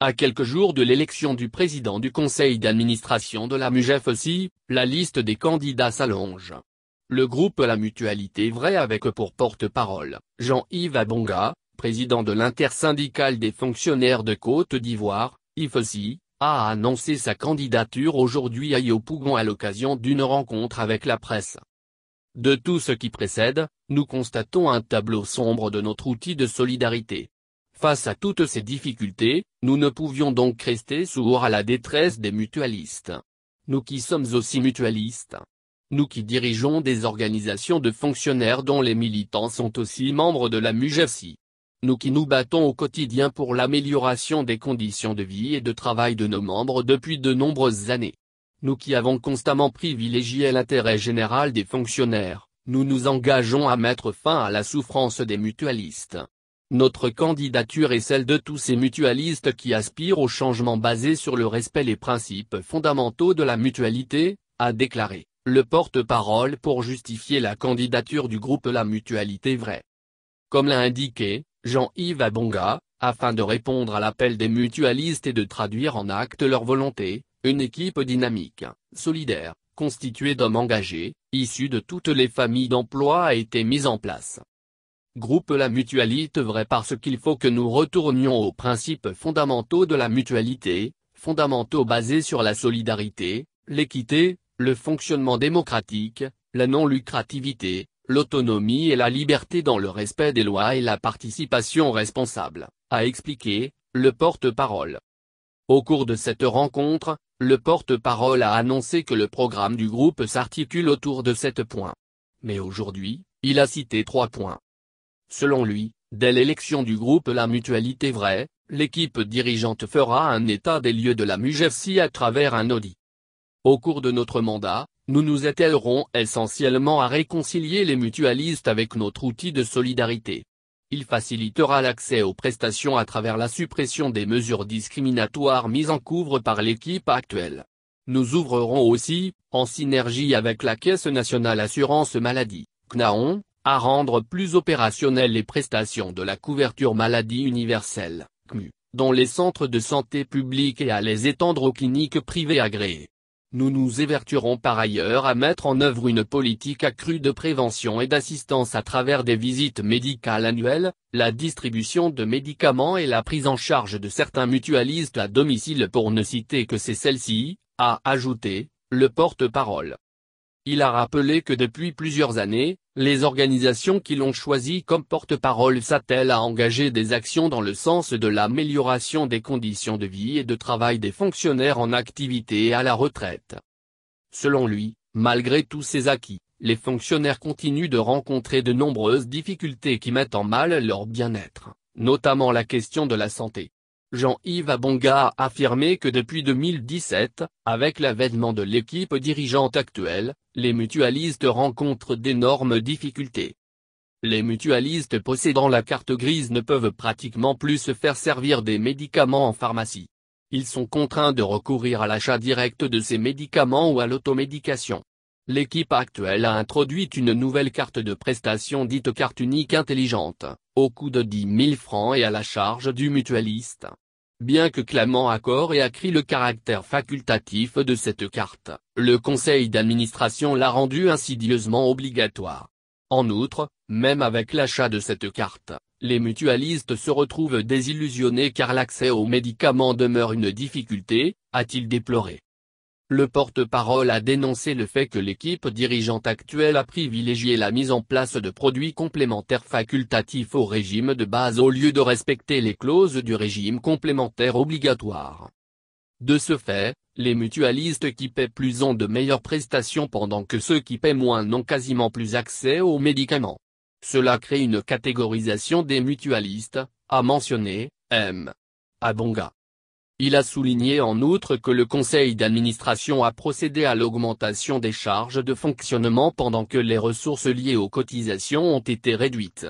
À quelques jours de l'élection du président du conseil d'administration de la aussi, la liste des candidats s'allonge. Le groupe La Mutualité Vraie avec pour porte-parole, Jean-Yves Abonga, président de l'intersyndicale des fonctionnaires de Côte d'Ivoire, IFSI, e a annoncé sa candidature aujourd'hui à Yopougon à l'occasion d'une rencontre avec la presse. De tout ce qui précède, nous constatons un tableau sombre de notre outil de solidarité. Face à toutes ces difficultés, nous ne pouvions donc rester sourds à la détresse des mutualistes. Nous qui sommes aussi mutualistes. Nous qui dirigeons des organisations de fonctionnaires dont les militants sont aussi membres de la MUGEFSI. Nous qui nous battons au quotidien pour l'amélioration des conditions de vie et de travail de nos membres depuis de nombreuses années. Nous qui avons constamment privilégié l'intérêt général des fonctionnaires, nous nous engageons à mettre fin à la souffrance des mutualistes. Notre candidature est celle de tous ces mutualistes qui aspirent au changement basé sur le respect des principes fondamentaux de la mutualité, a déclaré, le porte-parole pour justifier la candidature du groupe La Mutualité Vraie. Comme l'a indiqué, Jean-Yves Abonga, afin de répondre à l'appel des mutualistes et de traduire en acte leur volonté, une équipe dynamique, solidaire, constituée d'hommes engagés, issus de toutes les familles d'emploi a été mise en place groupe La Mutualité vrai parce qu'il faut que nous retournions aux principes fondamentaux de la mutualité, fondamentaux basés sur la solidarité, l'équité, le fonctionnement démocratique, la non-lucrativité, l'autonomie et la liberté dans le respect des lois et la participation responsable, a expliqué, le porte-parole. Au cours de cette rencontre, le porte-parole a annoncé que le programme du groupe s'articule autour de sept points. Mais aujourd'hui, il a cité trois points. Selon lui, dès l'élection du groupe La Mutualité Vraie, l'équipe dirigeante fera un état des lieux de la MUGEFSI à travers un audit. Au cours de notre mandat, nous nous attellerons essentiellement à réconcilier les mutualistes avec notre outil de solidarité. Il facilitera l'accès aux prestations à travers la suppression des mesures discriminatoires mises en couvre par l'équipe actuelle. Nous ouvrirons aussi, en synergie avec la Caisse nationale assurance maladie, CNAON, à rendre plus opérationnelles les prestations de la couverture maladie universelle, CMU, dont les centres de santé publique et à les étendre aux cliniques privées agréées. Nous nous évertuerons par ailleurs à mettre en œuvre une politique accrue de prévention et d'assistance à travers des visites médicales annuelles, la distribution de médicaments et la prise en charge de certains mutualistes à domicile pour ne citer que c'est celle-ci, a ajouté, le porte-parole. Il a rappelé que depuis plusieurs années, les organisations qui l'ont choisi comme porte-parole s'attellent à engager des actions dans le sens de l'amélioration des conditions de vie et de travail des fonctionnaires en activité et à la retraite. Selon lui, malgré tous ces acquis, les fonctionnaires continuent de rencontrer de nombreuses difficultés qui mettent en mal leur bien-être, notamment la question de la santé. Jean-Yves Abonga a affirmé que depuis 2017, avec l'avènement de l'équipe dirigeante actuelle, les mutualistes rencontrent d'énormes difficultés. Les mutualistes possédant la carte grise ne peuvent pratiquement plus se faire servir des médicaments en pharmacie. Ils sont contraints de recourir à l'achat direct de ces médicaments ou à l'automédication. L'équipe actuelle a introduit une nouvelle carte de prestation dite carte unique intelligente, au coût de 10 000 francs et à la charge du mutualiste. Bien que clamant accord et accrit le caractère facultatif de cette carte, le conseil d'administration l'a rendue insidieusement obligatoire. En outre, même avec l'achat de cette carte, les mutualistes se retrouvent désillusionnés car l'accès aux médicaments demeure une difficulté, a-t-il déploré. Le porte-parole a dénoncé le fait que l'équipe dirigeante actuelle a privilégié la mise en place de produits complémentaires facultatifs au régime de base au lieu de respecter les clauses du régime complémentaire obligatoire. De ce fait, les mutualistes qui paient plus ont de meilleures prestations pendant que ceux qui paient moins n'ont quasiment plus accès aux médicaments. Cela crée une catégorisation des mutualistes, a mentionné M. Abonga. Il a souligné en outre que le conseil d'administration a procédé à l'augmentation des charges de fonctionnement pendant que les ressources liées aux cotisations ont été réduites.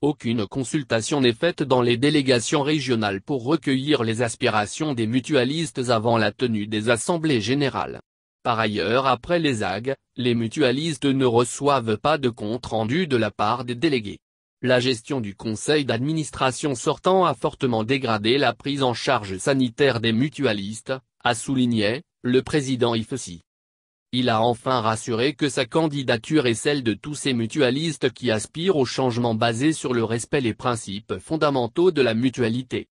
Aucune consultation n'est faite dans les délégations régionales pour recueillir les aspirations des mutualistes avant la tenue des assemblées générales. Par ailleurs après les AG, les mutualistes ne reçoivent pas de compte rendu de la part des délégués. La gestion du conseil d'administration sortant a fortement dégradé la prise en charge sanitaire des mutualistes, a souligné, le président ifSI. Il a enfin rassuré que sa candidature est celle de tous ces mutualistes qui aspirent au changement basé sur le respect des principes fondamentaux de la mutualité.